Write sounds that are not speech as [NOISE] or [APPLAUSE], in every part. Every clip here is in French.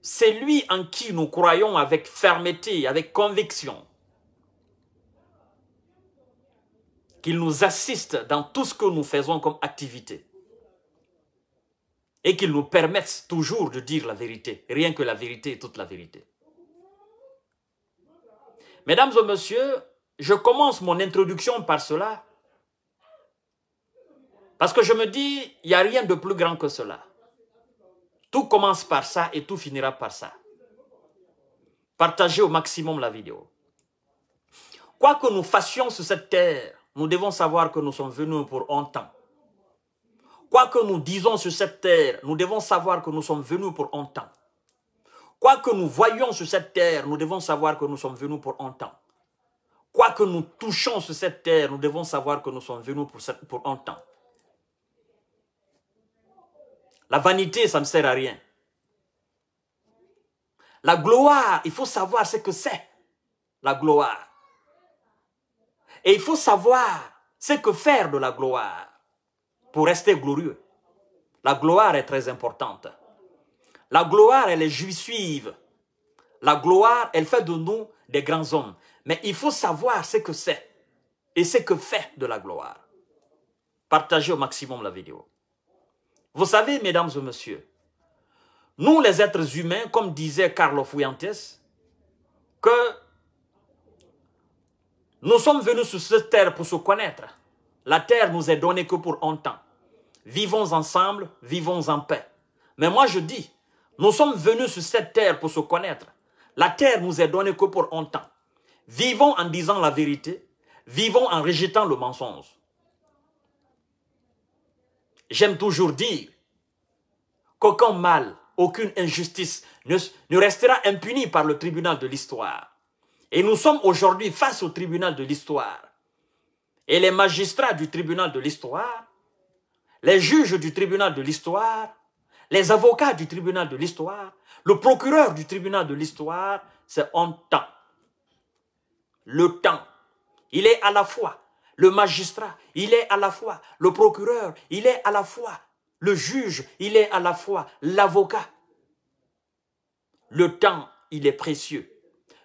c'est lui en qui nous croyons avec fermeté, avec conviction, qu'il nous assiste dans tout ce que nous faisons comme activité et qu'il nous permette toujours de dire la vérité, rien que la vérité et toute la vérité. Mesdames et messieurs, je commence mon introduction par cela parce que je me dis, il n'y a rien de plus grand que cela. Tout commence par ça et tout finira par ça. Partagez au maximum la vidéo. Quoi que nous fassions sur cette terre, nous devons savoir que nous sommes venus pour un Quoi que nous disons sur cette terre, nous devons savoir que nous sommes venus pour un temps. Quoi que nous voyons sur cette terre, nous devons savoir que nous sommes venus pour un temps. Quoi que nous touchons sur cette terre, nous devons savoir que nous sommes venus pour, cette, pour un temps. La vanité, ça ne sert à rien. La gloire, il faut savoir ce que c'est, la gloire. Et il faut savoir ce que faire de la gloire pour rester glorieux. La gloire est très importante. La gloire, elle est jouissive. La gloire, elle fait de nous des grands hommes. Mais il faut savoir ce que c'est et ce que fait de la gloire. Partagez au maximum la vidéo. Vous savez, mesdames et messieurs, nous les êtres humains, comme disait Carlo Fuentes, que nous sommes venus sur cette terre pour se connaître. La terre nous est donnée que pour un temps. Vivons ensemble, vivons en paix. Mais moi je dis, nous sommes venus sur cette terre pour se connaître. La terre nous est donnée que pour un temps. Vivons en disant la vérité, vivons en rejetant le mensonge. J'aime toujours dire qu'aucun mal, aucune injustice ne, restera impunie par le tribunal de l'histoire. Et nous sommes aujourd'hui face au tribunal de l'histoire. Et les magistrats du tribunal de l'histoire, les juges du tribunal de l'histoire, les avocats du tribunal de l'histoire, le procureur du tribunal de l'histoire, c'est en temps. Le temps. Il est à la fois le magistrat, il est à la fois le procureur, il est à la fois le juge, il est à la fois l'avocat. Le temps, il est précieux.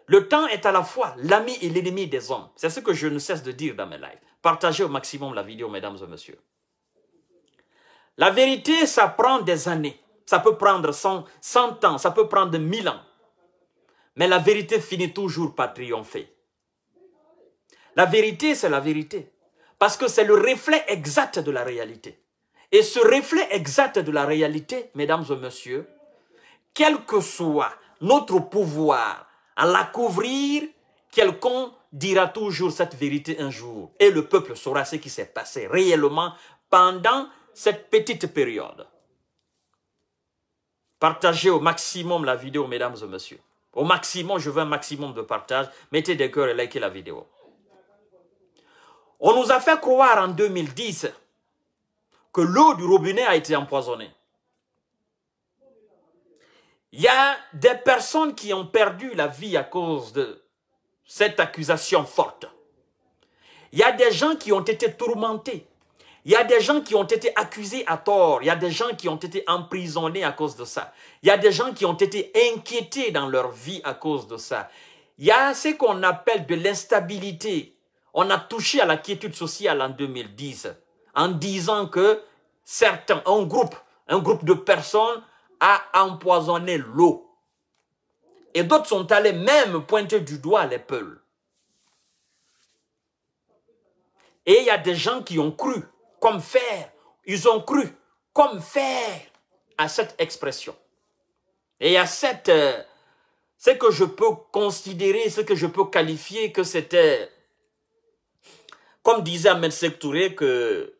Le temps est à la fois l'ami et l'ennemi des hommes. C'est ce que je ne cesse de dire dans mes lives. Partagez au maximum la vidéo, mesdames et messieurs. La vérité, ça prend des années. Ça peut prendre 100, 100 ans, ça peut prendre 1000 ans. Mais la vérité finit toujours par triompher. La vérité, c'est la vérité. Parce que c'est le reflet exact de la réalité. Et ce reflet exact de la réalité, mesdames et messieurs, quel que soit notre pouvoir à la couvrir, quelqu'un dira toujours cette vérité un jour. Et le peuple saura ce qui s'est passé réellement pendant cette petite période. Partagez au maximum la vidéo, mesdames et messieurs. Au maximum, je veux un maximum de partage. Mettez des cœurs et likez la vidéo. On nous a fait croire en 2010 que l'eau du robinet a été empoisonnée. Il y a des personnes qui ont perdu la vie à cause de cette accusation forte. Il y a des gens qui ont été tourmentés. Il y a des gens qui ont été accusés à tort. Il y a des gens qui ont été emprisonnés à cause de ça. Il y a des gens qui ont été inquiétés dans leur vie à cause de ça. Il y a ce qu'on appelle de l'instabilité. On a touché à la quiétude sociale en 2010 en disant que certains, un groupe, un groupe de personnes a empoisonné l'eau. Et d'autres sont allés même pointer du doigt les Et il y a des gens qui ont cru, comme faire, ils ont cru, comme faire à cette expression. Et à cette, euh, ce que je peux considérer, ce que je peux qualifier que c'était, comme disait Ahmed Touré, que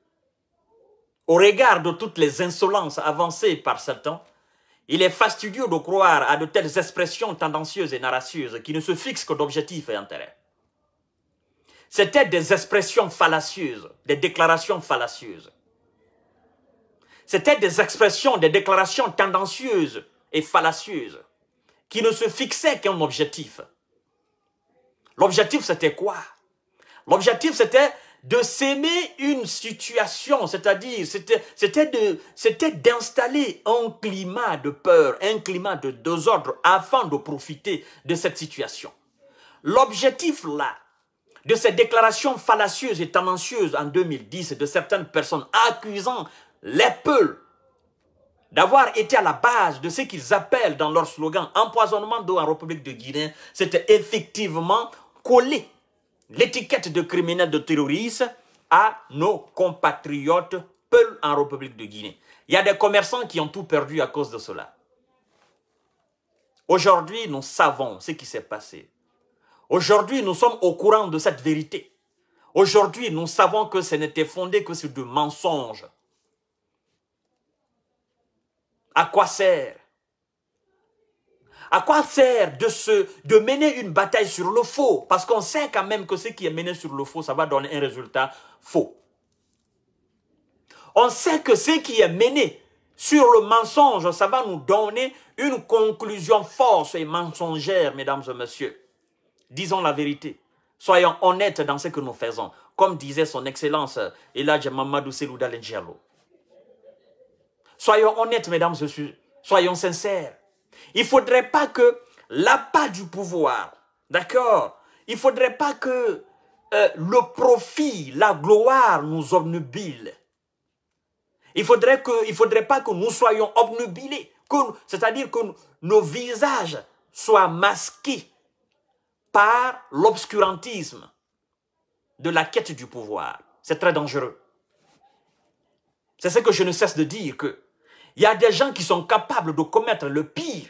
au regard de toutes les insolences avancées par Satan, il est fastidieux de croire à de telles expressions tendancieuses et narracieuses qui ne se fixent que d'objectifs et intérêts. C'était des expressions fallacieuses, des déclarations fallacieuses. C'était des expressions, des déclarations tendancieuses et fallacieuses qui ne se fixaient qu'un objectif. L'objectif, c'était quoi L'objectif, c'était de s'aimer une situation, c'est-à-dire c'était d'installer un climat de peur, un climat de désordre afin de profiter de cette situation. L'objectif là, de ces déclarations fallacieuses et tendancieuses en 2010 de certaines personnes accusant les peuples d'avoir été à la base de ce qu'ils appellent dans leur slogan empoisonnement d'eau en République de Guinée, c'était effectivement collé l'étiquette de criminel de terroriste à nos compatriotes peuls en République de Guinée. Il y a des commerçants qui ont tout perdu à cause de cela. Aujourd'hui, nous savons ce qui s'est passé. Aujourd'hui, nous sommes au courant de cette vérité. Aujourd'hui, nous savons que ce n'était fondé que sur de mensonges. À quoi sert à quoi sert de, se, de mener une bataille sur le faux Parce qu'on sait quand même que ce qui est mené sur le faux, ça va donner un résultat faux. On sait que ce qui est mené sur le mensonge, ça va nous donner une conclusion fausse et mensongère, mesdames et messieurs. Disons la vérité. Soyons honnêtes dans ce que nous faisons, comme disait son Excellence Eladj Mamadou Selouda Soyons honnêtes, mesdames et messieurs. Soyons sincères. Il ne faudrait pas que l'appât du pouvoir, d'accord Il ne faudrait pas que euh, le profit, la gloire nous obnubile. Il ne faudrait, faudrait pas que nous soyons obnubilés, c'est-à-dire que nos visages soient masqués par l'obscurantisme de la quête du pouvoir. C'est très dangereux. C'est ce que je ne cesse de dire, que il y a des gens qui sont capables de commettre le pire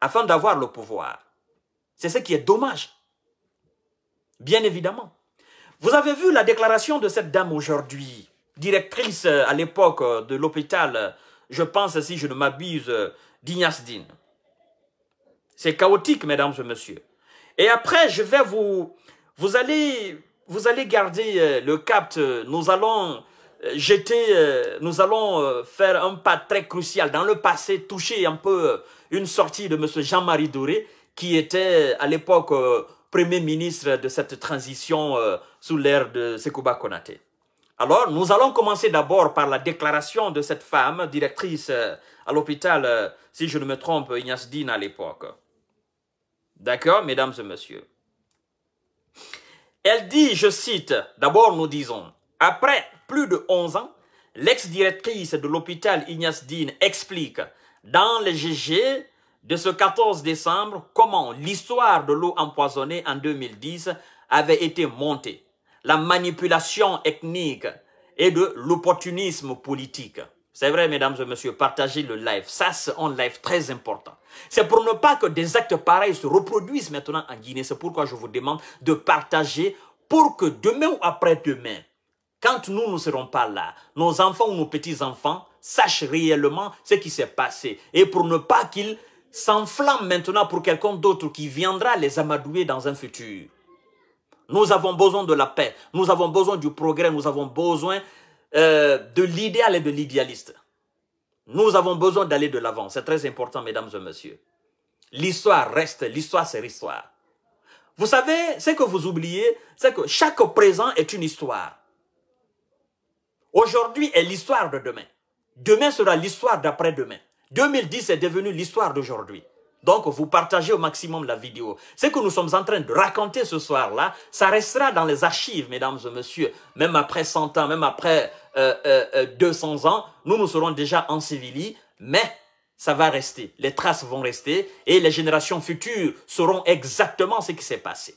afin d'avoir le pouvoir. C'est ce qui est dommage. Bien évidemment. Vous avez vu la déclaration de cette dame aujourd'hui, directrice euh, à l'époque euh, de l'hôpital, euh, je pense si je ne m'abuse, d'Ignace Dine. C'est chaotique, mesdames et messieurs. Et après, je vais vous... Vous allez, vous allez garder le cap. Nous allons j'étais euh, nous allons euh, faire un pas très crucial dans le passé, toucher un peu euh, une sortie de Monsieur Jean-Marie Doré, qui était à l'époque premier ministre de cette transition sous l'ère de Sekouba Konaté. Alors, nous allons commencer d'abord par la déclaration de cette femme, directrice à l'hôpital, si je ne me trompe, Ignace Dine à l'époque. D'accord, mesdames et messieurs. Elle dit, je cite, d'abord nous disons, après plus de 11 ans, l'ex-directrice de l'hôpital Ignace Dean explique dans le GG de ce 14 décembre comment l'histoire de l'eau empoisonnée en 2010 avait été montée, la manipulation ethnique et de l'opportunisme politique. C'est vrai, mesdames et messieurs, partagez le live. Ça, c'est un live très important. C'est pour ne pas que des actes pareils se reproduisent maintenant en Guinée. C'est pourquoi je vous demande de partager pour que demain ou après-demain, quand nous ne serons pas là, nos enfants ou nos petits-enfants sachent réellement ce qui s'est passé. Et pour ne pas qu'ils s'enflamment maintenant pour quelqu'un d'autre qui viendra les amadouer dans un futur. Nous avons besoin de la paix, nous avons besoin du progrès, nous avons besoin euh, de l'idéal et de l'idéaliste. Nous avons besoin d'aller de l'avant. C'est très important, mesdames et messieurs. L'histoire reste, l'histoire c'est l'histoire. Vous savez, ce que vous oubliez, c'est que chaque présent est une histoire. Aujourd'hui est l'histoire de demain. Demain sera l'histoire d'après-demain. 2010 est devenue l'histoire d'aujourd'hui. Donc, vous partagez au maximum la vidéo. Ce que nous sommes en train de raconter ce soir-là, ça restera dans les archives, mesdames et messieurs. Même après 100 ans, même après 200 euh, euh, euh, ans, nous, nous serons déjà en ensevelis, mais ça va rester. Les traces vont rester et les générations futures sauront exactement ce qui s'est passé.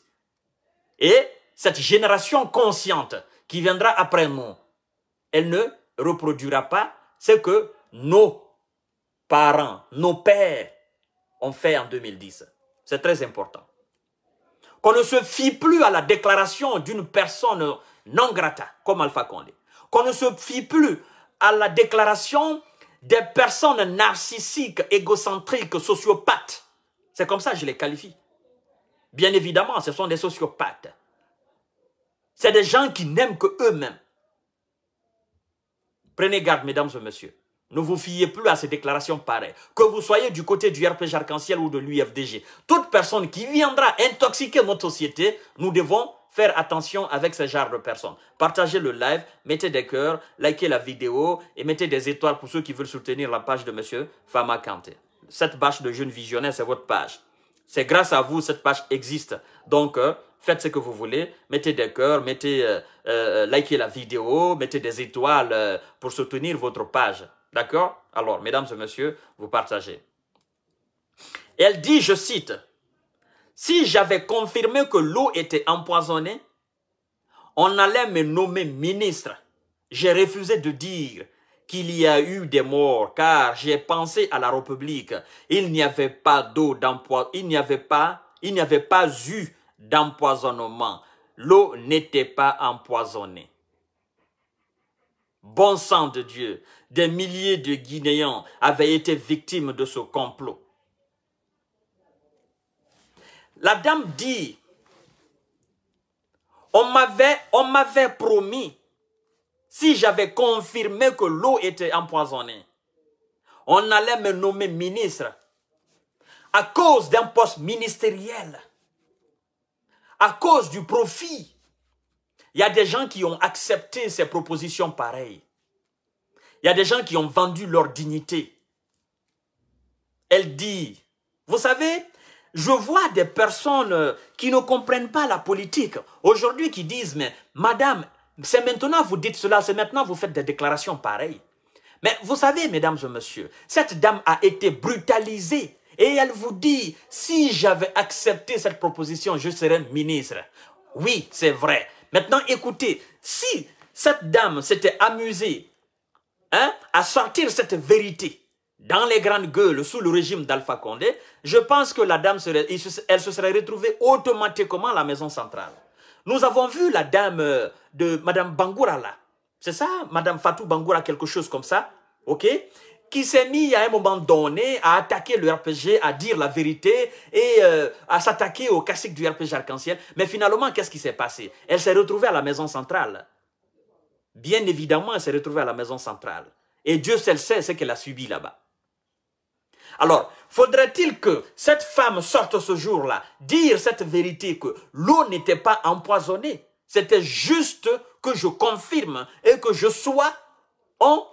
Et cette génération consciente qui viendra après nous, elle ne reproduira pas ce que nos parents, nos pères ont fait en 2010. C'est très important. Qu'on ne se fie plus à la déclaration d'une personne non grata, comme Alpha Condé. Qu'on ne se fie plus à la déclaration des personnes narcissiques, égocentriques, sociopathes. C'est comme ça que je les qualifie. Bien évidemment, ce sont des sociopathes. C'est des gens qui n'aiment que eux-mêmes. Prenez garde, mesdames et messieurs. Ne vous fiez plus à ces déclarations pareilles. Que vous soyez du côté du RPG Arc-en-Ciel ou de l'UFDG, toute personne qui viendra intoxiquer notre société, nous devons faire attention avec ce genre de personnes. Partagez le live, mettez des cœurs, likez la vidéo et mettez des étoiles pour ceux qui veulent soutenir la page de M. Fama Kanté. Cette page de jeunes visionnaires, c'est votre page. C'est grâce à vous cette page existe. Donc, euh, faites ce que vous voulez, mettez des cœurs, mettez, euh, euh likez la vidéo, mettez des étoiles euh, pour soutenir votre page. D'accord Alors, mesdames et messieurs, vous partagez. Elle dit, je cite, Si j'avais confirmé que l'eau était empoisonnée, on allait me nommer ministre. J'ai refusé de dire qu'il y a eu des morts, car j'ai pensé à la République. Il n'y avait pas d'eau d'emploi, Il n'y avait pas, il n'y avait pas eu d'empoisonnement. L'eau n'était pas empoisonnée. Bon sang de Dieu, des milliers de Guinéens avaient été victimes de ce complot. La dame dit, on m'avait promis, si j'avais confirmé que l'eau était empoisonnée, on allait me nommer ministre à cause d'un poste ministériel à cause du profit, il y a des gens qui ont accepté ces propositions pareilles. Il y a des gens qui ont vendu leur dignité. Elle dit, vous savez, je vois des personnes euh, qui ne comprennent pas la politique aujourd'hui qui disent, mais madame, c'est maintenant vous dites cela, c'est maintenant vous faites des déclarations pareilles. Mais vous savez, mesdames et messieurs, cette dame a été brutalisée et elle vous dit, si j'avais accepté cette proposition, je serais ministre. Oui, c'est vrai. Maintenant, écoutez, si cette dame s'était amusée hein, à sortir cette vérité dans les grandes gueules sous le régime d'Alpha Condé, je pense que la dame, serait, elle se serait retrouvée automatiquement à la maison centrale. Nous avons vu la dame euh, de Madame Bangoura là. C'est ça, Madame Fatou Bangoura, quelque chose comme ça. OK qui s'est mis à un moment donné à attaquer le RPG, à dire la vérité et euh, à s'attaquer au classique du RPG arc-en-ciel. Mais finalement, qu'est-ce qui s'est passé Elle s'est retrouvée à la maison centrale. Bien évidemment, elle s'est retrouvée à la maison centrale. Et Dieu seul sait ce qu'elle a subi là-bas. Alors, faudrait-il que cette femme sorte ce jour-là, dire cette vérité que l'eau n'était pas empoisonnée, c'était juste que je confirme et que je sois en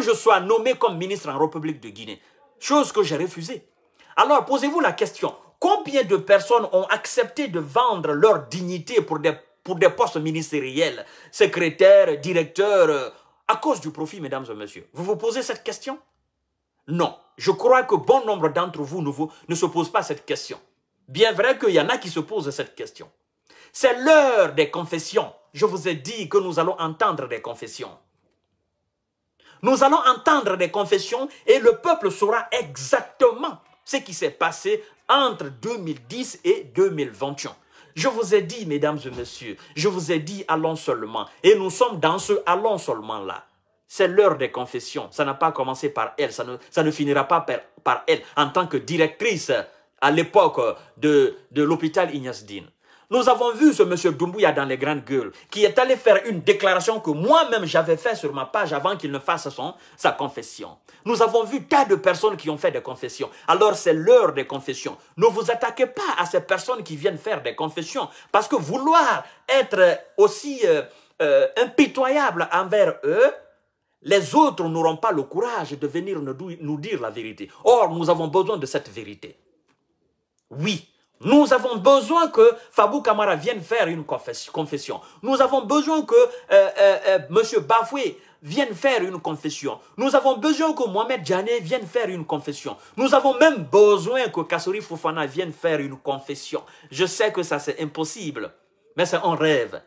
que je sois nommé comme ministre en République de Guinée. Chose que j'ai refusée. Alors posez-vous la question, combien de personnes ont accepté de vendre leur dignité pour des, pour des postes ministériels, secrétaires, directeurs, euh, à cause du profit, mesdames et messieurs Vous vous posez cette question Non. Je crois que bon nombre d'entre vous ne, vous ne se posent pas cette question. Bien vrai qu'il y en a qui se posent cette question. C'est l'heure des confessions. Je vous ai dit que nous allons entendre des confessions. Nous allons entendre des confessions et le peuple saura exactement ce qui s'est passé entre 2010 et 2021. Je vous ai dit, mesdames et messieurs, je vous ai dit allons seulement. Et nous sommes dans ce allons seulement là. C'est l'heure des confessions. Ça n'a pas commencé par elle. Ça ne, finira pas par, elle en tant que directrice à l'époque de, de l'hôpital Ignace nous avons vu ce monsieur Doumbouya dans les grandes gueules, qui est allé faire une déclaration que moi-même j'avais fait sur ma page avant qu'il ne fasse sa confession. Nous avons vu tas de personnes qui ont fait des confessions. Alors c'est l'heure des confessions. Ne vous attaquez pas à ces personnes qui viennent faire des confessions, parce que vouloir être aussi euh, euh, impitoyable envers eux, les autres n'auront pas le courage de venir nous dire la vérité. Or, nous avons besoin de cette vérité. Oui, nous avons besoin que Fabou Kamara vienne faire une confession. Nous avons besoin que euh, euh, euh, Monsieur M. Bafoué vienne faire une confession. Nous avons besoin que Mohamed Djané vienne faire une confession. Nous avons même besoin que Kassori Fofana vienne faire une confession. Je sais que ça c'est impossible, mais c'est un rêve.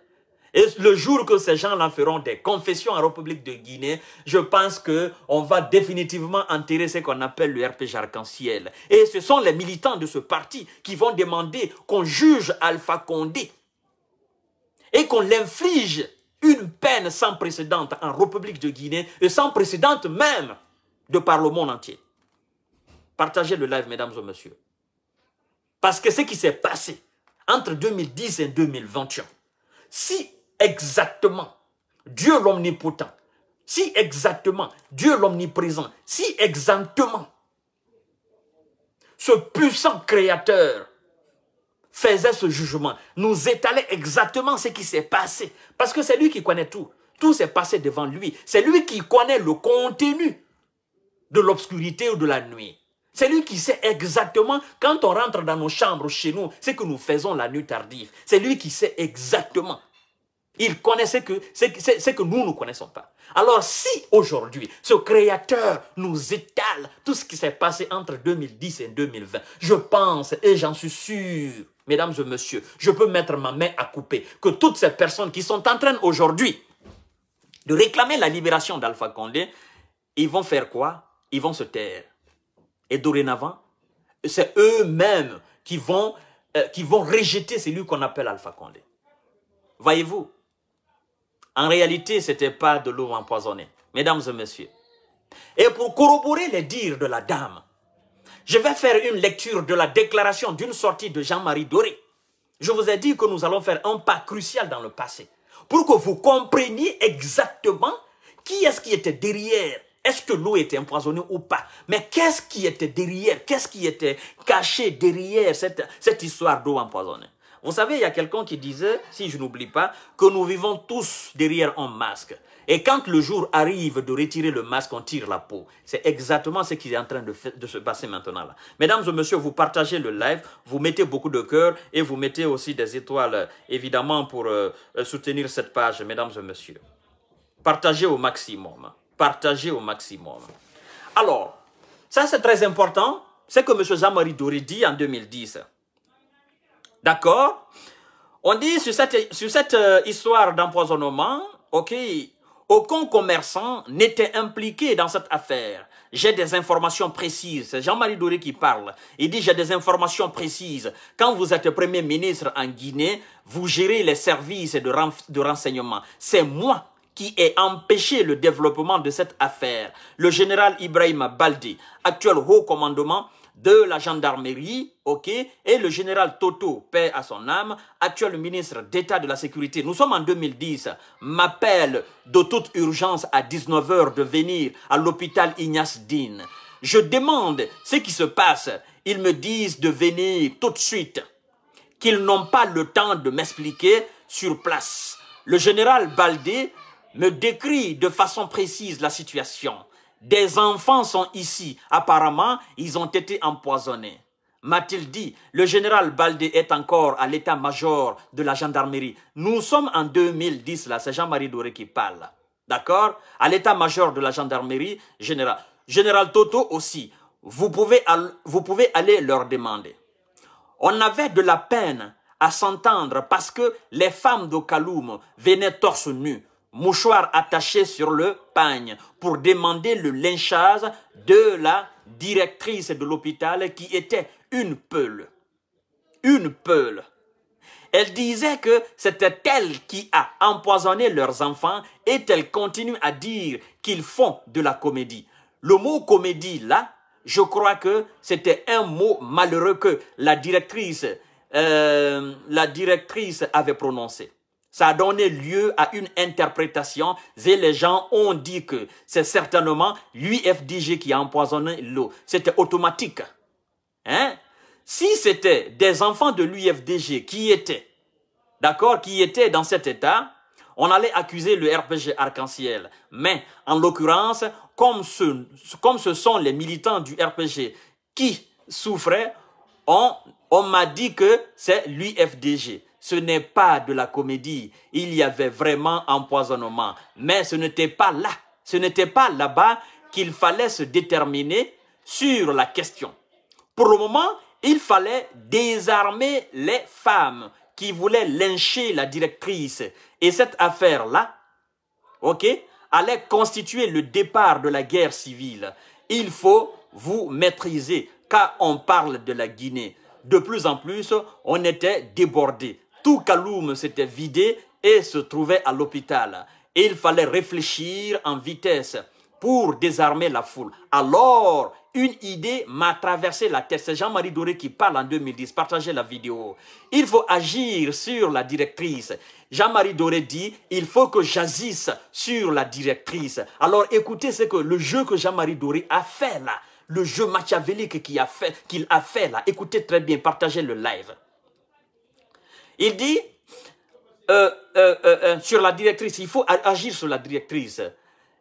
Et le jour que ces gens-là feront des confessions en République de Guinée, je pense qu'on va définitivement enterrer ce qu'on appelle le RPG arc-en-ciel. Et ce sont les militants de ce parti qui vont demander qu'on juge Alpha Condé et qu'on l'inflige une peine sans précédent en République de Guinée et sans précédente même de par le monde entier. Partagez le live, mesdames et messieurs. Parce que ce qui s'est passé entre 2010 et 2021, si exactement Dieu l'omnipotent, si exactement Dieu l'omniprésent, si exactement ce puissant créateur faisait ce jugement, nous étalait exactement ce qui s'est passé, parce que c'est lui qui connaît tout. Tout s'est passé devant lui. C'est lui qui connaît le contenu de l'obscurité ou de la nuit. C'est lui qui sait exactement quand on rentre dans nos chambres chez nous, ce que nous faisons la nuit tardive. C'est lui qui sait exactement il connaissait que ce, que nous ne connaissons pas. Alors si aujourd'hui, ce créateur nous étale tout ce qui s'est passé entre 2010 et 2020, je pense et j'en suis sûr, mesdames et messieurs, je peux mettre ma main à couper que toutes ces personnes qui sont en train aujourd'hui de réclamer la libération d'Alpha Condé, ils vont faire quoi Ils vont se taire. Et dorénavant, c'est eux-mêmes qui euh, qui vont rejeter celui qu'on appelle Alpha Condé. Voyez-vous en réalité, ce n'était pas de l'eau empoisonnée, mesdames et messieurs. Et pour corroborer les dires de la dame, je vais faire une lecture de la déclaration d'une sortie de Jean-Marie Doré. Je vous ai dit que nous allons faire un pas crucial dans le passé pour que vous compreniez exactement qui est-ce qui était derrière. Est-ce que l'eau était empoisonnée ou pas Mais qu'est-ce qui était derrière Qu'est-ce qui était caché derrière cette, cette histoire d'eau empoisonnée vous savez, il y a quelqu'un qui disait, si je n'oublie pas, que nous vivons tous derrière un masque. Et quand le jour arrive de retirer le masque, on tire la peau. C'est exactement ce qui est en train de, se passer maintenant. Mesdames et messieurs, vous partagez le live, vous mettez beaucoup de cœur et vous mettez aussi des étoiles, évidemment, pour euh, soutenir cette page, mesdames et messieurs. Partagez au maximum. Partagez au maximum. Alors, ça c'est très important. C'est que M. Jean-Marie Doré dit en 2010. D'accord On dit sur cette, euh, histoire d'empoisonnement, ok, aucun commerçant n'était impliqué dans cette affaire. J'ai des informations précises. C'est Jean-Marie Doré qui parle. Il dit, j'ai des informations précises. Quand vous êtes Premier ministre en Guinée, vous gérez les services de, renseignement. C'est moi qui ai empêché le développement de cette affaire. Le général Ibrahim Baldi, actuel haut commandement de la gendarmerie, ok, et le général Toto, paix à son âme, actuel ministre d'État de la Sécurité, nous sommes en 2010, m'appelle de toute urgence à 19h de venir à l'hôpital Ignace Dine. Je demande ce qui se passe. Ils me disent de venir tout de suite, qu'ils n'ont pas le temps de m'expliquer sur place. Le général Baldé me décrit de façon précise la situation. Des enfants sont ici. Apparemment, ils ont été empoisonnés. M'a-t-il dit, le général Balde est encore à l'état-major de la gendarmerie. Nous sommes en 2010, là, c'est Jean-Marie Doré qui parle. D'accord À l'état-major de la gendarmerie général. Général Toto aussi, vous pouvez, vous pouvez aller leur demander. On avait de la peine à s'entendre parce que les femmes de Kaloum venaient torse nu mouchoir attaché sur le pagne pour demander le lynchage de la directrice de l'hôpital qui était une peule. Une peule. Elle disait que c'était elle qui a empoisonné leurs enfants et elle continue à dire qu'ils font de la comédie. Le mot comédie là, je crois que c'était un mot malheureux que la directrice, euh, la directrice avait prononcé. Ça a donné lieu à une interprétation et les gens ont dit que c'est certainement l'UFDG qui a empoisonné l'eau. C'était automatique. Hein? Si c'était des enfants de l'UFDG qui étaient, d'accord, qui étaient dans cet état, on allait accuser le RPG arc-en-ciel. Mais en l'occurrence, comme ce, comme ce sont les militants du RPG qui souffraient, on, on m'a dit que c'est l'UFDG. Ce n'est pas de la comédie. Il y avait vraiment empoisonnement. Mais ce n'était pas là, ce n'était pas là-bas qu'il fallait se déterminer sur la question. Pour le moment, il fallait désarmer les femmes qui voulaient lyncher la directrice. Et cette affaire-là, ok, allait constituer le départ de la guerre civile. Il faut vous maîtriser, car on parle de la Guinée. De plus en plus, on était débordé. Tout Kaloum s'était vidé et se trouvait à l'hôpital. Et il fallait réfléchir en vitesse pour désarmer la foule. Alors, une idée m'a traversé la tête. C'est Jean-Marie Doré qui parle en 2010. Partagez la vidéo. Il faut agir sur la directrice. Jean-Marie Doré dit, il faut que j'agisse sur la directrice. Alors, écoutez ce que le jeu que Jean-Marie Doré a fait là. Le jeu machiavélique qu'il a, a fait là. Écoutez très bien, partagez le live. Il dit euh, euh, euh, sur la directrice, il faut agir sur la directrice.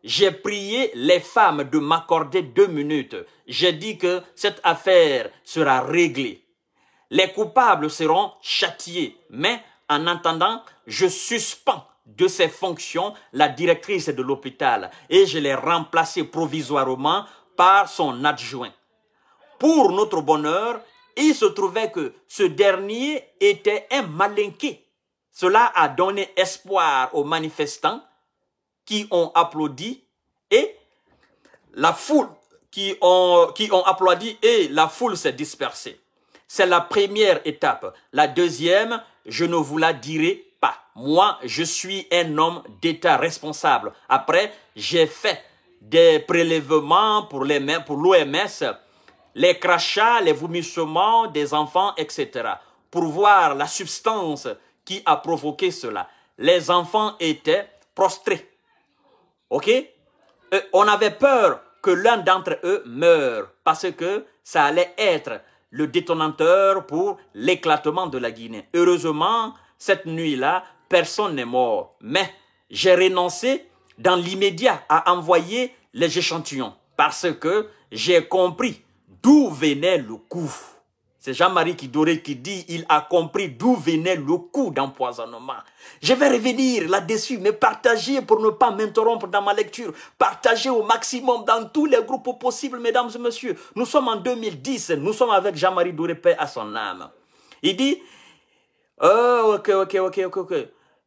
J'ai prié les femmes de m'accorder deux minutes. J'ai dit que cette affaire sera réglée. Les coupables seront châtiés. Mais en attendant, je suspends de ses fonctions la directrice de l'hôpital et je l'ai remplacée provisoirement par son adjoint. Pour notre bonheur, il se trouvait que ce dernier était un malinqué. Cela a donné espoir aux manifestants qui ont applaudi et la foule qui ont, qui ont applaudi et la foule s'est dispersée. C'est la première étape. La deuxième, je ne vous la dirai pas. Moi, je suis un homme d'État responsable. Après, j'ai fait des prélèvements pour l'OMS, les crachats, les vomissements des enfants, etc. Pour voir la substance qui a provoqué cela. Les enfants étaient prostrés. OK euh, On avait peur que l'un d'entre eux meure parce que ça allait être le détonateur pour l'éclatement de la Guinée. Heureusement, cette nuit-là, personne n'est mort. Mais j'ai renoncé dans l'immédiat à envoyer les échantillons parce que j'ai compris d'où venait le coup. C'est Jean-Marie Kidoré qui dit, il a compris d'où venait le coup d'empoisonnement. Je vais revenir là-dessus, mais partagez pour ne pas m'interrompre dans ma lecture. Partagez au maximum dans tous les groupes possibles, mesdames et messieurs. Nous sommes en 2010, nous sommes avec Jean-Marie Doré, paix à son âme. Il dit, euh, ok, ok, ok, ok, ok.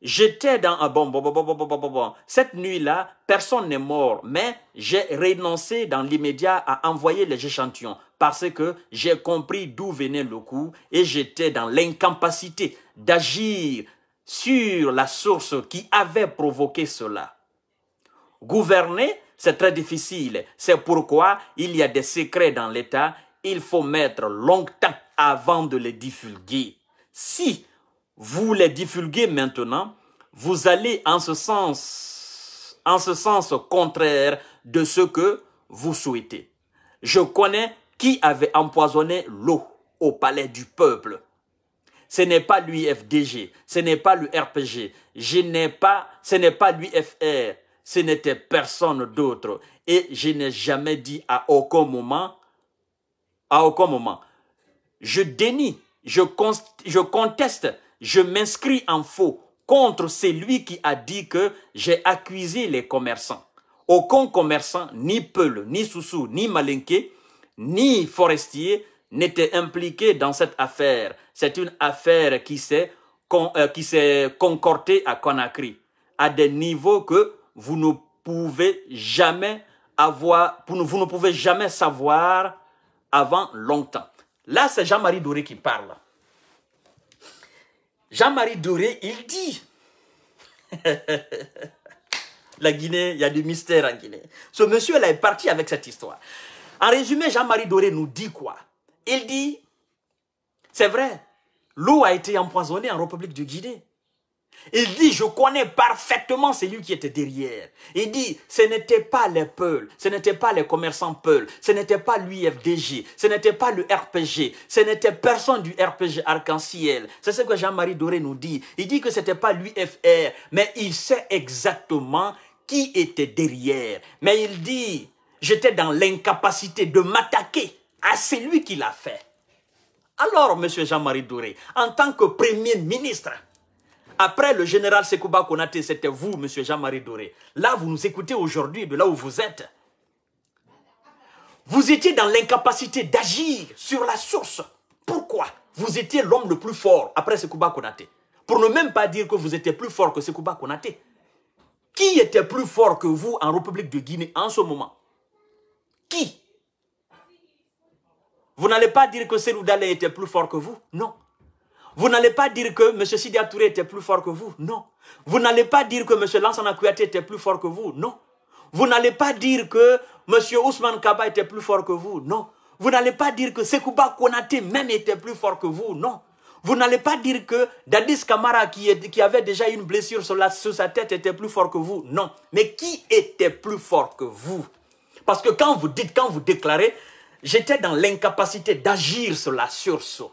J'étais dans un ah bon, bon, bon, bon, bon, bon, bon. Cette nuit-là, personne n'est mort, mais j'ai renoncé dans l'immédiat à envoyer les échantillons parce que j'ai compris d'où venait le coup et j'étais dans l'incapacité d'agir sur la source qui avait provoqué cela. Gouverner, c'est très difficile. C'est pourquoi il y a des secrets dans l'État. Il faut mettre longtemps avant de les divulguer. Si vous les divulguez maintenant, vous allez en ce sens, en ce sens contraire de ce que vous souhaitez. Je connais qui avait empoisonné l'eau au palais du peuple. Ce n'est pas l'UFDG, ce n'est pas RPG. je n'ai pas, ce n'est pas l'UFR, ce n'était personne d'autre. Et je n'ai jamais dit à aucun moment, à aucun moment, je dénie, je, je conteste, je m'inscris en faux contre celui qui a dit que j'ai accusé les commerçants. Aucun commerçant, ni Peul, ni Soussou, ni Malinké, ni forestier n'était impliqué dans cette affaire. C'est une affaire qui s'est euh, concortée à Conakry, à des niveaux que vous ne pouvez jamais avoir, vous ne pouvez jamais savoir avant longtemps. Là, c'est Jean-Marie Doré qui parle. Jean-Marie Doré, il dit [LAUGHS] La Guinée, il y a du mystère en Guinée. Ce monsieur-là est parti avec cette histoire. En résumé, Jean-Marie Doré nous dit quoi Il dit, c'est vrai, l'eau a été empoisonnée en République du Guinée. Il dit, je connais parfaitement celui qui était derrière. Il dit, ce n'était pas les Peuls, ce n'était pas les commerçants Peuls, ce n'était pas l'UFDG, ce n'était pas le RPG, ce n'était personne du RPG arc-en-ciel. C'est ce que Jean-Marie Doré nous dit. Il dit que ce n'était pas l'UFR, mais il sait exactement qui était derrière. Mais il dit, j'étais dans l'incapacité de m'attaquer à celui qui l'a fait. Alors, M. Jean-Marie Doré, en tant que Premier ministre, après le général Sekouba Konaté, c'était vous, M. Jean-Marie Doré. Là, vous nous écoutez aujourd'hui, de là où vous êtes. Vous étiez dans l'incapacité d'agir sur la source. Pourquoi Vous étiez l'homme le plus fort après Sekouba Konaté. Pour ne même pas dire que vous étiez plus fort que Sekouba Konaté. Qui était plus fort que vous en République de Guinée en ce moment qui Vous n'allez pas dire que Selou était plus fort que vous Non. Vous n'allez pas dire que M. Sidia Touré était plus fort que vous Non. Vous n'allez pas dire que M. Lansana Kouyaté était plus fort que vous Non. Vous n'allez pas dire que M. Ousmane Kaba était plus fort que vous Non. Vous n'allez pas dire que Sekouba Konaté même était plus fort que vous Non. Vous n'allez pas dire que Dadis Kamara, qui, avait déjà une blessure sur, la, sur sa tête, était plus fort que vous. Non. Mais qui était plus fort que vous parce que quand vous dites, quand vous déclarez, j'étais dans l'incapacité d'agir sur la source.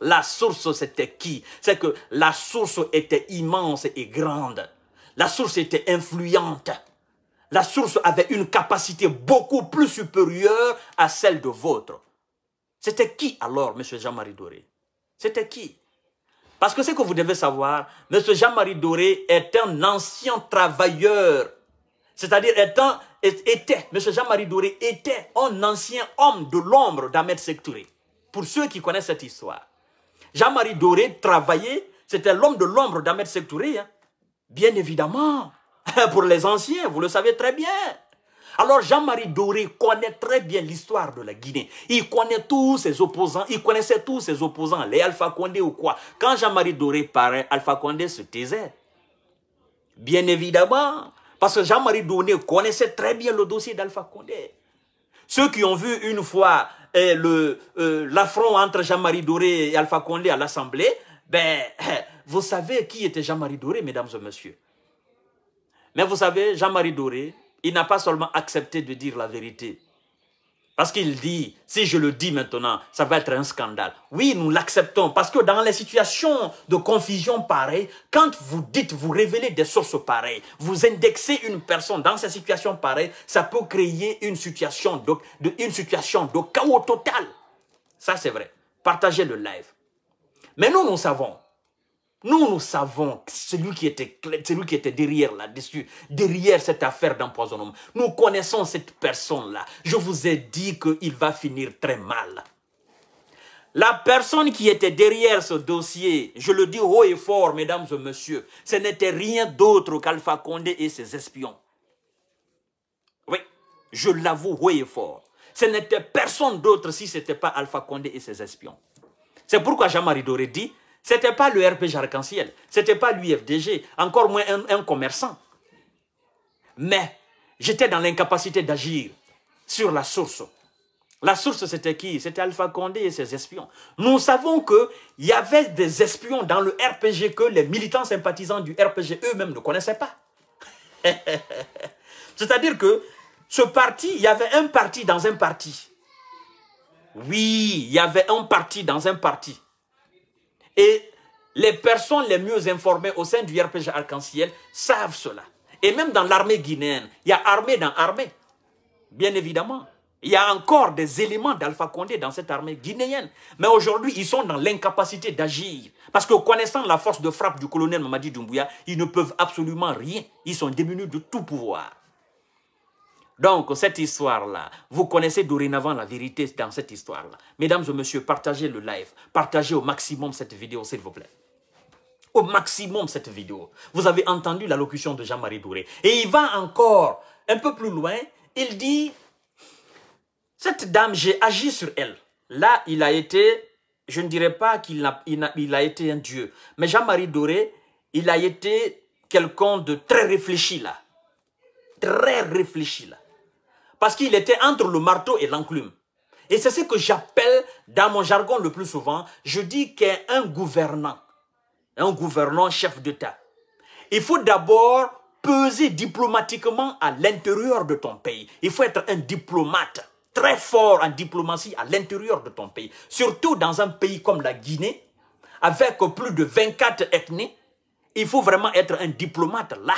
La source, c'était qui C'est que la source était immense et grande. La source était influente. La source avait une capacité beaucoup plus supérieure à celle de votre. C'était qui alors, M. Jean-Marie Doré C'était qui Parce que ce que vous devez savoir, M. Jean-Marie Doré est un ancien travailleur, c'est-à-dire étant était, M. Jean-Marie Doré était un ancien homme de l'ombre d'Ahmed Sektouré. Pour ceux qui connaissent cette histoire, Jean-Marie Doré travaillait, c'était l'homme de l'ombre d'Ahmed Sektouré. Hein. Bien évidemment, [LAUGHS] pour les anciens, vous le savez très bien. Alors Jean-Marie Doré connaît très bien l'histoire de la Guinée. Il connaît tous ses opposants, il connaissait tous ses opposants, les Alpha Condé ou quoi. Quand Jean-Marie Doré paraît, Alpha Condé se taisait. Bien évidemment, parce que Jean-Marie Doré connaissait très bien le dossier d'Alpha Condé. Ceux qui ont vu une fois eh, euh, l'affront entre Jean-Marie Doré et Alpha Condé à l'Assemblée, ben, eh, vous savez qui était Jean-Marie Doré, mesdames et messieurs. Mais vous savez, Jean-Marie Doré, il n'a pas seulement accepté de dire la vérité. Parce qu'il dit, si je le dis maintenant, ça va être un scandale. Oui, nous l'acceptons parce que dans les situations de confusion pareilles, quand vous dites, vous révélez des sources pareilles, vous indexez une personne dans ces situations pareilles, ça peut créer une situation de, une situation de chaos total. Ça, c'est vrai. Partagez le live. Mais nous, nous savons nous, nous savons celui qui était, celui qui était derrière là-dessus, derrière cette affaire d'empoisonnement. Nous connaissons cette personne-là. Je vous ai dit qu'il va finir très mal. La personne qui était derrière ce dossier, je le dis haut et fort, mesdames et messieurs, ce n'était rien d'autre qu'Alpha Condé et ses espions. Oui, je l'avoue haut et fort. Ce n'était personne d'autre si ce n'était pas Alpha Condé et ses espions. C'est pourquoi Jean-Marie Doré dit n'était pas le RPG Arc-en-Ciel, c'était pas l'UFDG, encore moins un, un commerçant. Mais j'étais dans l'incapacité d'agir sur la source. La source, c'était qui C'était Alpha Condé et ses espions. Nous savons qu'il y avait des espions dans le RPG que les militants sympathisants du RPG eux-mêmes ne connaissaient pas. [LAUGHS] C'est-à-dire que ce parti, il y avait un parti dans un parti. Oui, il y avait un parti dans un parti. Et les personnes les mieux informées au sein du RPG Arc-en-Ciel savent cela. Et même dans l'armée guinéenne, il y a armée dans armée, bien évidemment. Il y a encore des éléments d'Alpha Condé dans cette armée guinéenne. Mais aujourd'hui, ils sont dans l'incapacité d'agir. Parce que connaissant la force de frappe du colonel Mamadi Doumbouya, ils ne peuvent absolument rien. Ils sont démunis de tout pouvoir. Donc, cette histoire-là, vous connaissez dorénavant la vérité dans cette histoire-là. Mesdames et messieurs, partagez le live. Partagez au maximum cette vidéo, s'il vous plaît. Au maximum cette vidéo. Vous avez entendu l'allocution de Jean-Marie Doré. Et il va encore un peu plus loin. Il dit, cette dame, j'ai agi sur elle. Là, il a été, je ne dirais pas qu'il a, a été un dieu. Mais Jean-Marie Doré, il a été quelqu'un de très réfléchi là. Très réfléchi là parce qu'il était entre le marteau et l'enclume. Et c'est ce que j'appelle dans mon jargon le plus souvent, je dis qu'un gouvernant, un gouvernant chef d'État, il faut d'abord peser diplomatiquement à l'intérieur de ton pays. Il faut être un diplomate très fort en diplomatie à l'intérieur de ton pays, surtout dans un pays comme la Guinée, avec plus de 24 ethnies, il faut vraiment être un diplomate là,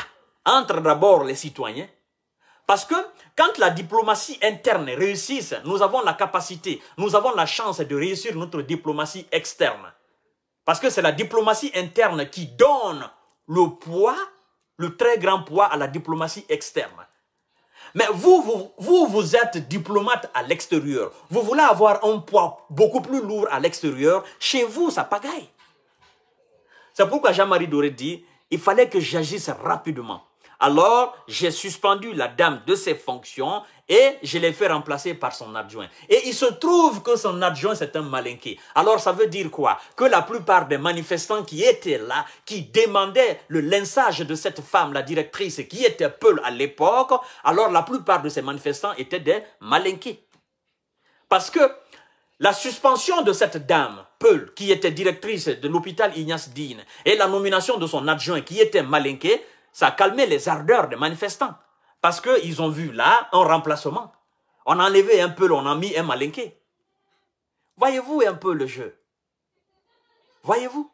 entre d'abord les citoyens, parce que quand la diplomatie interne réussit, nous avons la capacité, nous avons la chance de réussir notre diplomatie externe. Parce que c'est la diplomatie interne qui donne le poids, le très grand poids à la diplomatie externe. Mais vous, vous, vous, êtes diplomate à l'extérieur. Vous voulez avoir un poids beaucoup plus lourd à l'extérieur. Chez vous, ça pagaille. C'est pourquoi Jean-Marie Doré dit, il fallait que j'agisse rapidement. Alors, j'ai suspendu la dame de ses fonctions et je l'ai fait remplacer par son adjoint. Et il se trouve que son adjoint, c'est un malinqué. Alors, ça veut dire quoi Que la plupart des manifestants qui étaient là, qui demandaient le lynchage de cette femme, la directrice, qui était Peul à l'époque, alors la plupart de ces manifestants étaient des malinqués. Parce que la suspension de cette dame, Peul, qui était directrice de l'hôpital Ignace Dean, et la nomination de son adjoint, qui était malinqué, ça a calmé les ardeurs des manifestants. Parce qu'ils ont vu là un remplacement. On a enlevé un peu, on a mis un malinqué. Voyez-vous un peu le jeu Voyez-vous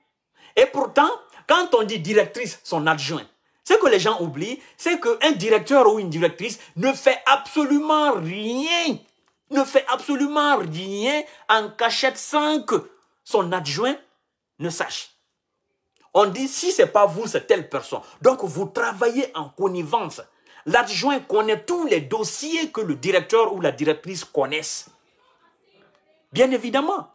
Et pourtant, quand on dit directrice, son adjoint, ce que les gens oublient, c'est qu'un directeur ou une directrice ne fait absolument rien, ne fait absolument rien en cachette sans que son adjoint ne sache. On dit, si c'est pas vous, c'est telle personne. Donc, vous travaillez en connivence. L'adjoint connaît tous les dossiers que le directeur ou la directrice connaissent. Bien évidemment.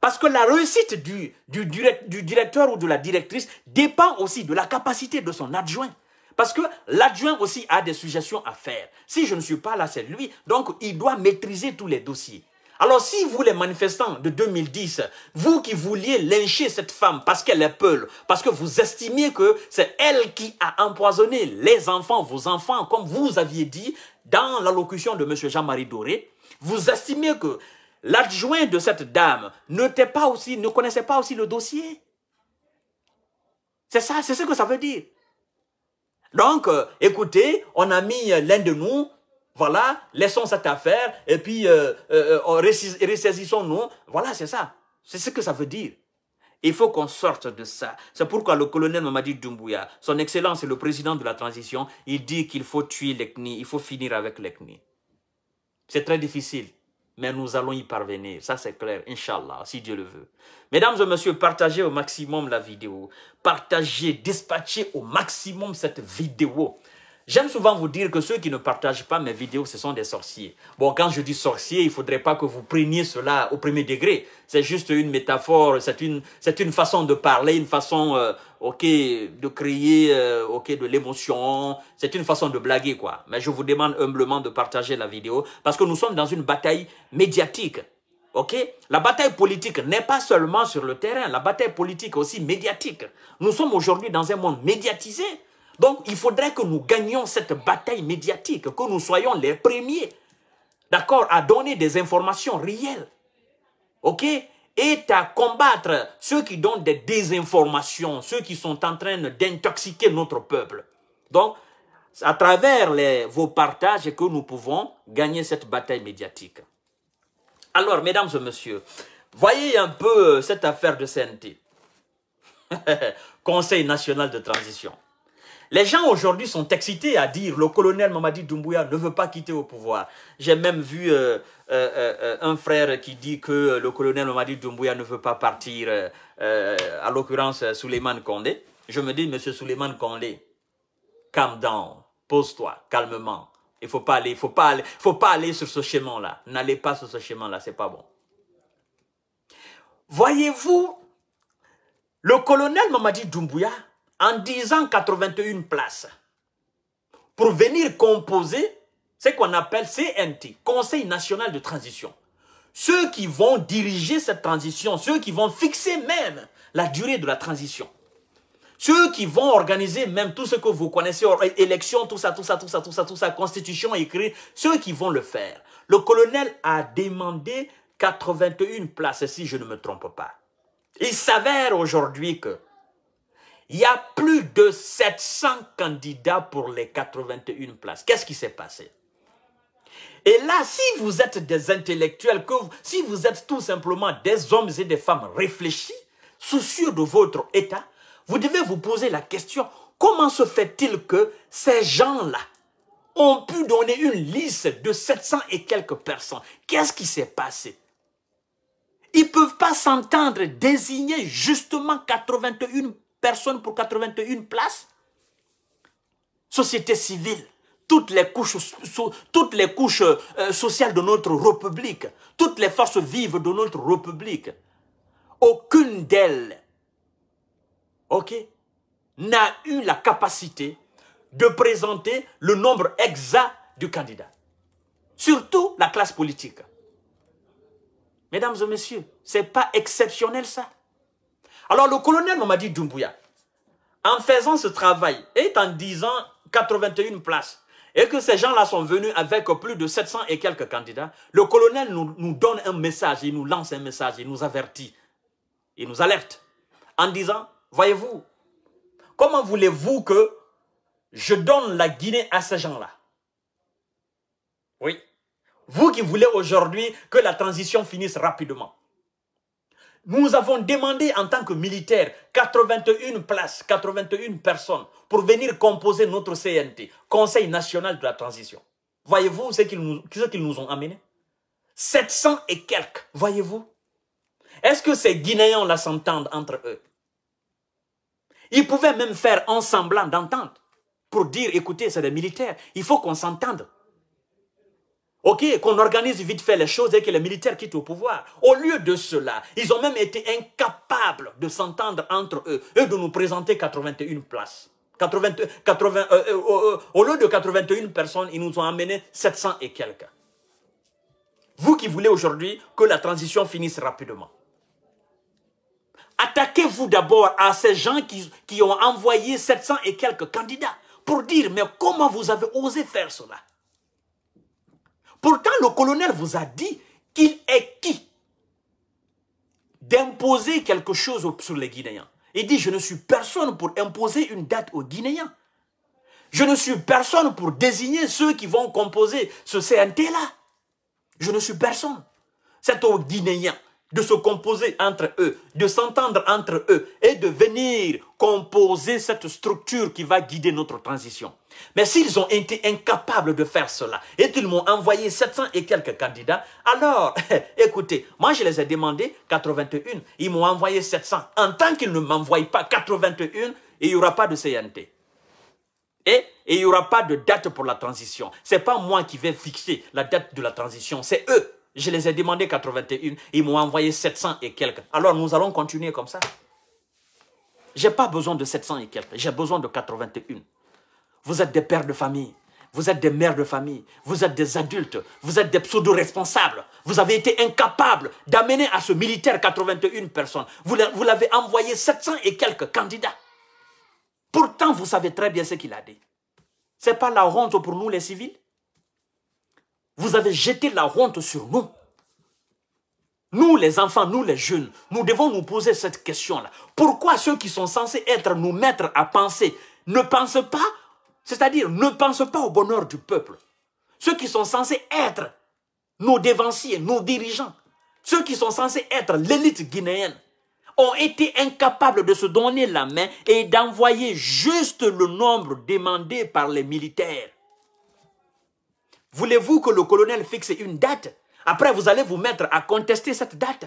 Parce que la réussite du, du directeur ou de la directrice dépend aussi de la capacité de son adjoint. Parce que l'adjoint aussi a des suggestions à faire. Si je ne suis pas là, c'est lui. Donc, il doit maîtriser tous les dossiers. Alors si vous, les manifestants de 2010, vous qui vouliez lyncher cette femme parce qu'elle est peule, parce que vous estimiez que c'est elle qui a empoisonné les enfants, vos enfants, comme vous aviez dit dans l'allocution de M. Jean-Marie Doré, vous estimez que l'adjoint de cette dame ne, pas aussi, ne connaissait pas aussi le dossier. C'est ça, c'est ce que ça veut dire. Donc, euh, écoutez, on a mis euh, l'un de nous voilà, laissons cette affaire et puis euh, euh, oh, ressaisissons-nous. Voilà, c'est ça. C'est ce que ça veut dire. Il faut qu'on sorte de ça. C'est pourquoi le colonel Mamadi Doumbouya, son excellence et le président de la transition, il dit qu'il faut tuer l'ECNI, il faut finir avec l'ECNI. C'est très difficile, mais nous allons y parvenir. Ça, c'est clair, Inch'Allah, si Dieu le veut. Mesdames et messieurs, partagez au maximum la vidéo. Partagez, dispatchez au maximum cette vidéo. J'aime souvent vous dire que ceux qui ne partagent pas mes vidéos, ce sont des sorciers. Bon, quand je dis sorcier, il ne faudrait pas que vous preniez cela au premier degré. C'est juste une métaphore, c'est une, une façon de parler, une façon euh, ok, de créer euh, ok, de l'émotion. C'est une façon de blaguer, quoi. Mais je vous demande humblement de partager la vidéo parce que nous sommes dans une bataille médiatique. Ok, La bataille politique n'est pas seulement sur le terrain, la bataille politique est aussi médiatique. Nous sommes aujourd'hui dans un monde médiatisé. Donc, il faudrait que nous gagnions cette bataille médiatique, que nous soyons les premiers, d'accord, à donner des informations réelles, ok et à combattre ceux qui donnent des désinformations, ceux qui sont en train d'intoxiquer notre peuple. Donc, à travers vos partages que nous pouvons gagner cette bataille médiatique. Alors, mesdames et messieurs, voyez un peu euh, cette affaire de CNT, [LAUGHS] Conseil national de transition. Les gens aujourd'hui sont excités à dire le colonel Mamadi Doumbouya ne veut pas quitter au pouvoir. J'ai même vu euh, euh, euh, un frère qui dit que le colonel Mamadi Doumbouya ne veut pas partir, à l'occurrence Souleymane Condé. Je me dis, monsieur Souleymane Condé, calme down, pose-toi calmement. Il faut pas aller, faut pas aller, faut pas aller sur ce chemin-là. N'allez pas sur ce chemin-là, c'est pas bon. Voyez-vous, le colonel Mamadi Doumbouya en disant 81 places pour venir composer ce qu'on appelle CNT, Conseil national de transition. Ceux qui vont diriger cette transition, ceux qui vont fixer même la durée de la transition, ceux qui vont organiser même tout ce que vous connaissez, élections, tout ça, tout ça, tout ça, tout ça, tout ça, constitution écrite, ceux qui vont le faire. Le colonel a demandé 81 places, si je ne me trompe pas. Il s'avère aujourd'hui que il y a plus de 700 candidats pour les 81 places. Qu'est-ce qui s'est passé Et là, si vous êtes des intellectuels, si vous êtes tout simplement des hommes et des femmes réfléchis, soucieux de votre état, vous devez vous poser la question, comment se fait-il que ces gens-là ont pu donner une liste de 700 et quelques personnes Qu'est-ce qui s'est passé ils ne peuvent pas s'entendre désigner justement 81 Personne pour 81 places. Société civile, toutes les couches, euh, sociales de notre République, toutes les forces vives de notre République, aucune d'elles ok, n'a eu la capacité de présenter le nombre exact du candidat. Surtout la classe politique. Mesdames et messieurs, ce n'est pas exceptionnel ça. Alors le colonel dit « Doumbouya, en faisant ce travail et en disant 81 places, et que ces gens-là sont venus avec plus de 700 et quelques candidats, le colonel nous, nous donne un message, il nous lance un message, il nous avertit, il nous alerte, en disant, voyez-vous, comment voulez-vous que je donne la Guinée à ces gens-là Oui. Vous qui voulez aujourd'hui que la transition finisse rapidement. Nous avons demandé en tant que militaires 81 places, 81 personnes pour venir composer notre CNT, Conseil national de la transition. Voyez-vous ce qu'ils nous, nous ont amené 700 et quelques, voyez-vous Est-ce que ces Guinéens-là s'entendent entre eux Ils pouvaient même faire un semblant d'entente pour dire, écoutez, c'est des militaires, il faut qu'on s'entende ok, qu'on organise vite fait les choses et que les militaires quittent au pouvoir. Au lieu de cela, ils ont même été incapables de s'entendre entre eux et de nous présenter 81 places. 80, 80, euh, euh, euh, au lieu de 81 personnes, ils nous ont amené 700 et quelques. Vous qui voulez aujourd'hui que la transition finisse rapidement. Attaquez-vous d'abord à ces gens qui, qui ont envoyé 700 et quelques candidats pour dire, mais comment vous avez osé faire cela Pourtant, le colonel vous a dit qu'il est qui d'imposer quelque chose sur les Guinéens. Il dit, je ne suis personne pour imposer une date aux Guinéens. Je ne suis personne pour désigner ceux qui vont composer ce CNT-là. Je ne suis personne. C'est aux Guinéens de se composer entre eux, de s'entendre entre eux et de venir composer cette structure qui va guider notre transition. Mais s'ils ont été incapables de faire cela et qu'ils m'ont envoyé 700 et quelques candidats, alors, [LAUGHS] écoutez, moi je les ai demandé 81. Ils m'ont envoyé 700. En tant qu'ils ne m'envoient pas 81, il n'y aura pas de CNT. Et, il n'y aura pas de date pour la transition. Ce n'est pas moi qui vais fixer la date de la transition, c'est eux. Je les ai demandé 81, ils m'ont envoyé 700 et quelques. Alors nous allons continuer comme ça. Je n'ai pas besoin de 700 et quelques, j'ai besoin de 81. Vous êtes des pères de famille, vous êtes des mères de famille, vous êtes des adultes, vous êtes des pseudo-responsables. Vous avez été incapables d'amener à ce militaire 81 personnes. Vous l'avez envoyé 700 et quelques candidats. Pourtant, vous savez très bien ce qu'il a dit. Ce n'est pas la honte pour nous les civils. Vous avez jeté la honte sur nous. Nous, les enfants, nous, les jeunes, nous devons nous poser cette question-là. Pourquoi ceux qui sont censés être, nous mettre à penser, ne pensent pas c'est-à-dire, ne pense pas au bonheur du peuple. Ceux qui sont censés être nos dévanciers, nos dirigeants, ceux qui sont censés être l'élite guinéenne, ont été incapables de se donner la main et d'envoyer juste le nombre demandé par les militaires. Voulez-vous que le colonel fixe une date Après, vous allez vous mettre à contester cette date.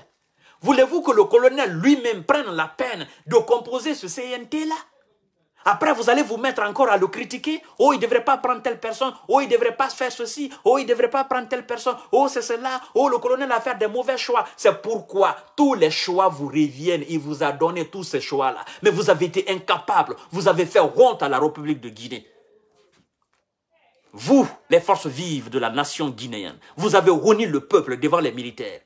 Voulez-vous que le colonel lui-même prenne la peine de composer ce CNT-là après, vous allez vous mettre encore à le critiquer. Oh, il ne devrait pas prendre telle personne. Oh, il ne devrait pas faire ceci. Oh, il ne devrait pas prendre telle personne. Oh, c'est cela. Oh, le colonel a fait des mauvais choix. C'est pourquoi tous les choix vous reviennent. Il vous a donné tous ces choix-là. Mais vous avez été incapable. Vous avez fait honte à la République de Guinée. Vous, les forces vives de la nation guinéenne, vous avez renié le peuple devant les militaires.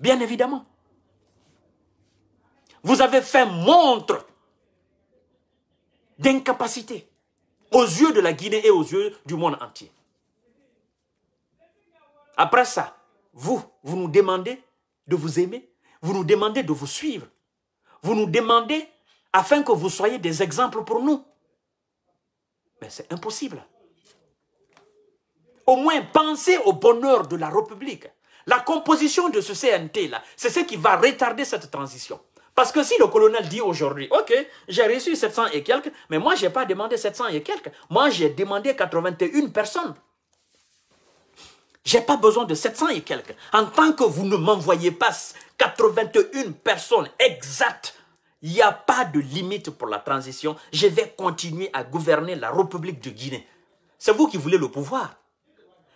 Bien évidemment. Vous avez fait montre d'incapacité aux yeux de la Guinée et aux yeux du monde entier. Après ça, vous, vous nous demandez de vous aimer, vous nous demandez de vous suivre, vous nous demandez afin que vous soyez des exemples pour nous. Mais c'est impossible. Au moins, pensez au bonheur de la République. La composition de ce CNT, là, c'est ce qui va retarder cette transition. Parce que si le colonel dit aujourd'hui, ok, j'ai reçu 700 et quelques, mais moi, je n'ai pas demandé 700 et quelques. Moi, j'ai demandé 81 personnes. Je n'ai pas besoin de 700 et quelques. En tant que vous ne m'envoyez pas 81 personnes exactes, il n'y a pas de limite pour la transition. Je vais continuer à gouverner la République de Guinée. C'est vous qui voulez le pouvoir.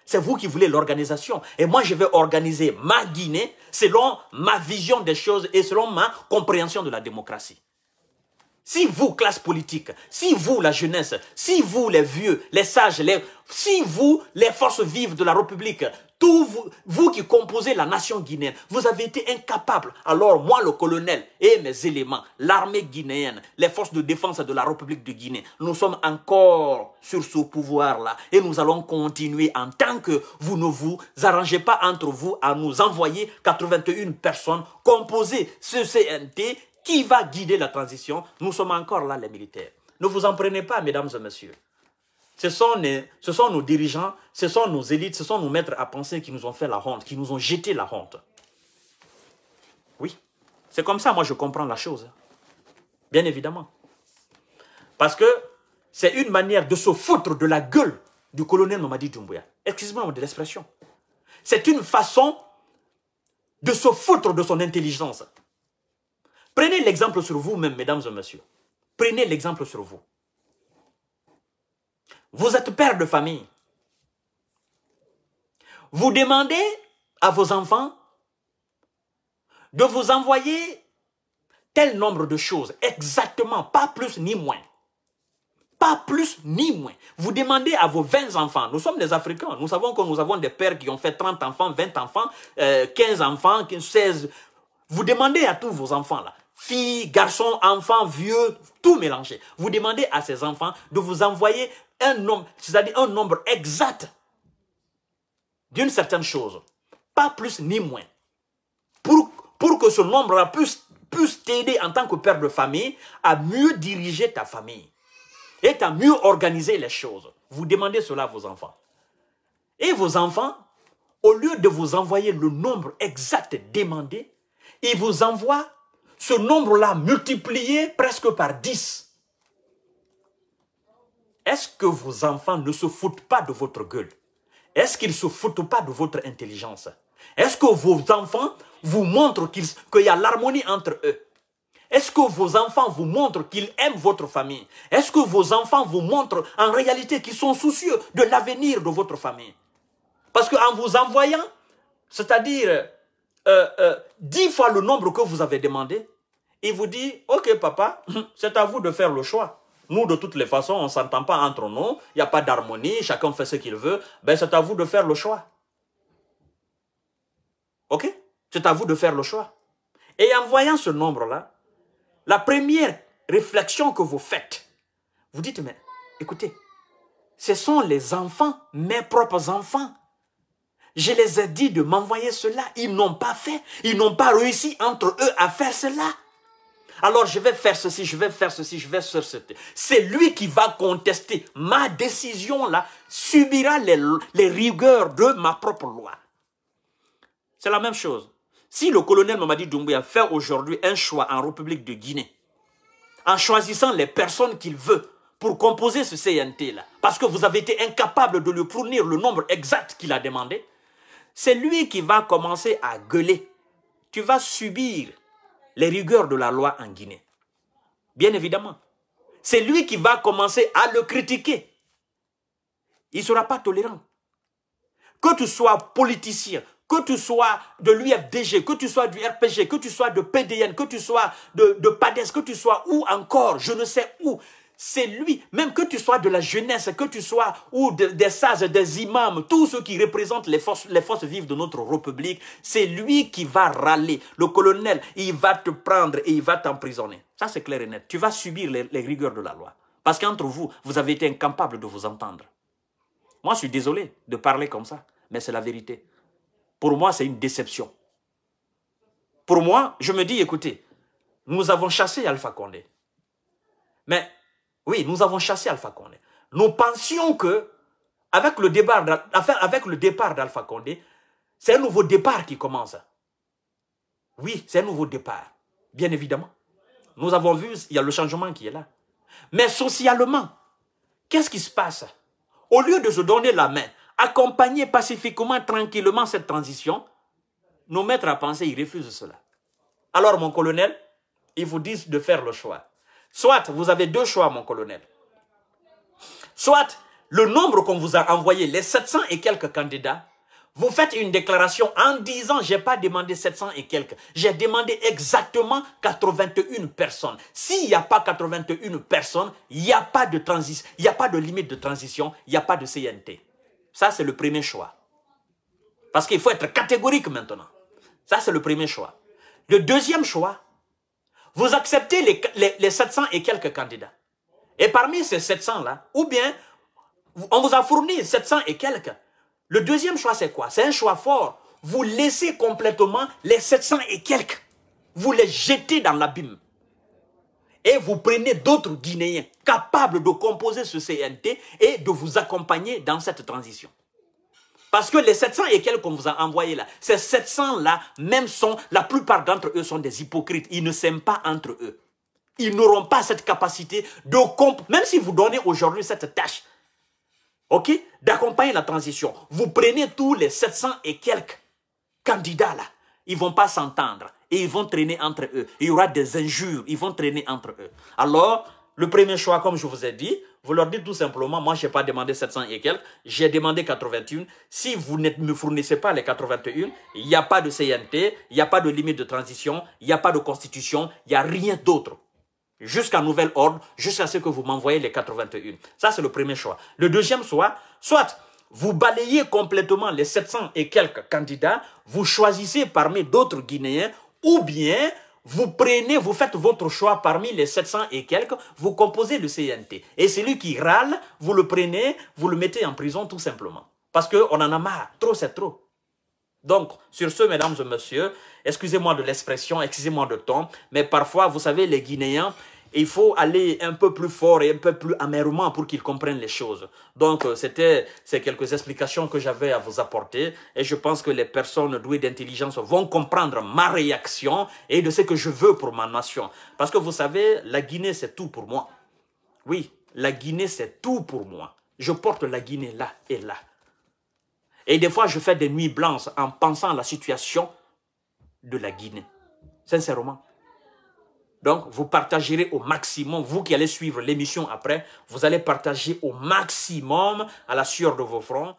C'est vous qui voulez l'organisation. Et moi, je vais organiser ma Guinée selon ma vision des choses et selon ma compréhension de la démocratie. Si vous, classe politique, si vous, la jeunesse, si vous, les vieux, les sages, les, si vous, les forces vives de la République, tous vous, qui composez la nation guinéenne, vous avez été incapables. Alors moi, le colonel et mes éléments, l'armée guinéenne, les forces de défense de la République de Guinée, nous sommes encore sur ce pouvoir-là. Et nous allons continuer en tant que vous ne vous arrangez pas entre vous à nous envoyer 81 personnes composées CNT qui va guider la transition. Nous sommes encore là, les militaires. Ne vous en prenez pas, mesdames et messieurs. Ce sont, ce sont nos dirigeants, ce sont nos élites, ce sont nos maîtres à penser qui nous ont fait la honte, qui nous ont jeté la honte. Oui, c'est comme ça, moi, je comprends la chose. Hein. Bien évidemment. Parce que c'est une manière de se foutre de la gueule du colonel Mamadi Dumbuya. Excusez-moi de l'expression. C'est une façon de se foutre de son intelligence. Prenez l'exemple sur vous-même, mesdames et messieurs. Prenez l'exemple sur vous. Vous êtes père de famille. Vous demandez à vos enfants de vous envoyer tel nombre de choses, exactement, pas plus ni moins. Pas plus ni moins. Vous demandez à vos 20 enfants, nous sommes des Africains, nous savons que nous avons des pères qui ont fait 30 enfants, 20 enfants, 15 euh, enfants, 16. Vous demandez à tous vos enfants là, filles, garçons, enfants, vieux, tout mélangé. Vous demandez à ces enfants de vous envoyer un nombre, c'est-à-dire un nombre exact d'une certaine chose, pas plus ni moins, pour, que ce nombre-là puisse, puisse t'aider en tant que père de famille à mieux diriger ta famille et à mieux organiser les choses. Vous demandez cela à vos enfants. Et vos enfants, au lieu de vous envoyer le nombre exact demandé, ils vous envoient ce nombre-là multiplié presque par 10. Est-ce que vos enfants ne se foutent pas de votre gueule Est-ce qu'ils ne se foutent pas de votre intelligence Est-ce que vos enfants vous montrent qu'il y a l'harmonie entre eux est-ce que vos enfants vous montrent qu'ils aiment votre famille Est-ce que vos enfants vous montrent en réalité qu'ils sont soucieux de l'avenir de votre famille Parce qu'en en vous envoyant, c'est-à-dire euh, euh, dix fois le nombre que vous avez demandé, il vous dit, ok papa, [LAUGHS] c'est à vous de faire le choix. Nous, de toutes les façons, on ne s'entend pas entre nous, il n'y a pas d'harmonie, chacun fait ce qu'il veut. Ben, c'est à vous de faire le choix. OK C'est à vous de faire le choix. Et en voyant ce nombre-là, la première réflexion que vous faites, vous dites, mais écoutez, ce sont les enfants, mes propres enfants. Je les ai dit de m'envoyer cela. Ils n'ont pas fait. Ils n'ont pas réussi entre eux à faire cela alors je vais faire ceci, je vais faire ceci, je vais faire ceci. C'est lui qui va contester ma décision là, subira les, les rigueurs de ma propre loi. C'est la même chose. Si le colonel Mamadi Doumbouya fait aujourd'hui un choix en République de Guinée, en choisissant les personnes qu'il veut pour composer ce CNT-là, parce que vous avez été incapable de lui fournir le nombre exact qu'il a demandé, c'est lui qui va commencer à gueuler. Tu vas subir les rigueurs de la loi en Guinée. Bien évidemment. C'est lui qui va commencer à le critiquer. Il ne sera pas tolérant. Que tu sois politicien, que tu sois de l'UFDG, que tu sois du RPG, que tu sois de PDN, que tu sois de, PADES, e que tu sois où encore, je ne sais où, c'est lui, même que tu sois de la jeunesse, que tu sois ou des sages, des imams, tous ceux qui représentent les forces, les forces vives de notre République, c'est lui qui va râler. Le colonel, il va te prendre et il va t'emprisonner. Ça, c'est clair et net. Tu vas subir les, rigueurs de la loi. Parce qu'entre vous, vous avez été incapables de vous entendre. Moi, je suis désolé de parler comme ça, mais c'est la vérité. Pour moi, c'est une déception. Pour moi, je me dis, écoutez, nous avons chassé Alpha Condé. Mais oui, nous avons chassé Alpha Condé. Nous pensions que, avec le départ d'Alpha Condé, c'est un nouveau départ qui commence. Oui, c'est un nouveau départ, bien évidemment. Nous avons vu, il y a le changement qui est là. Mais socialement, qu'est-ce qui se passe Au lieu de se donner la main, accompagner pacifiquement, tranquillement cette transition, nos maîtres à penser, ils refusent cela. Alors, mon colonel, ils vous disent de faire le choix. Soit vous avez deux choix, mon colonel. Soit le nombre qu'on vous a envoyé, les 700 et quelques candidats, vous faites une déclaration en disant, j'ai pas demandé 700 et quelques, j'ai demandé exactement 81 personnes. S'il n'y a pas 81 personnes, il n'y a pas de transition, il n'y a pas de limite de transition, il n'y a pas de CNT. Ça, c'est le premier choix. Parce qu'il faut être catégorique maintenant. Ça, c'est le premier choix. Le deuxième choix, vous acceptez les, 700 et quelques candidats. Et parmi ces 700-là, ou bien on vous a fourni 700 et quelques. Le deuxième choix, c'est quoi C'est un choix fort. Vous laissez complètement les 700 et quelques. Vous les jetez dans l'abîme. Et vous prenez d'autres Guinéens capables de composer ce CNT et de vous accompagner dans cette transition. Parce que les 700 et quelques qu'on vous a envoyés là, ces 700-là, même sont, la plupart d'entre eux sont des hypocrites. Ils ne s'aiment pas entre eux. Ils n'auront pas cette capacité de comprendre, Même si vous donnez aujourd'hui cette tâche, ok, d'accompagner la transition, vous prenez tous les 700 et quelques candidats là, ils vont pas s'entendre et ils vont traîner entre eux. Il y aura des injures, ils vont traîner entre eux. Alors, le premier choix, comme je vous ai dit, vous leur dites tout simplement, moi, je n'ai pas demandé 700 et quelques, j'ai demandé 81. Si vous ne me fournissez pas les 81, il n'y a pas de CNT, il n'y a pas de limite de transition, il n'y a pas de constitution, il n'y a rien d'autre. Jusqu'à nouvel ordre, jusqu'à ce que vous m'envoyez les 81. Ça, c'est le premier choix. Le deuxième choix, soit vous balayez complètement les 700 et quelques candidats, vous choisissez parmi d'autres Guinéens, ou bien vous prenez, vous faites votre choix parmi les 700 et quelques, vous composez le CNT. Et celui qui râle, vous le prenez, vous le mettez en prison tout simplement. Parce qu'on en a marre. Trop, c'est trop. Donc, sur ce, mesdames et messieurs, excusez-moi de l'expression, excusez-moi de ton, mais parfois, vous savez, les Guinéens, il faut aller un peu plus fort et un peu plus amèrement pour qu'ils comprennent les choses. Donc, euh, c'était ces quelques explications que j'avais à vous apporter. Et je pense que les personnes douées d'intelligence vont comprendre ma réaction et de ce que je veux pour ma nation. Parce que vous savez, la Guinée, c'est tout pour moi. Oui, la Guinée, c'est tout pour moi. Je porte la Guinée là et là. Et des fois, je fais des nuits blanches en pensant à la situation de la Guinée. Sincèrement. Donc, vous partagerez au maximum, vous qui allez suivre l'émission après, vous allez partager au maximum à la sueur de vos fronts.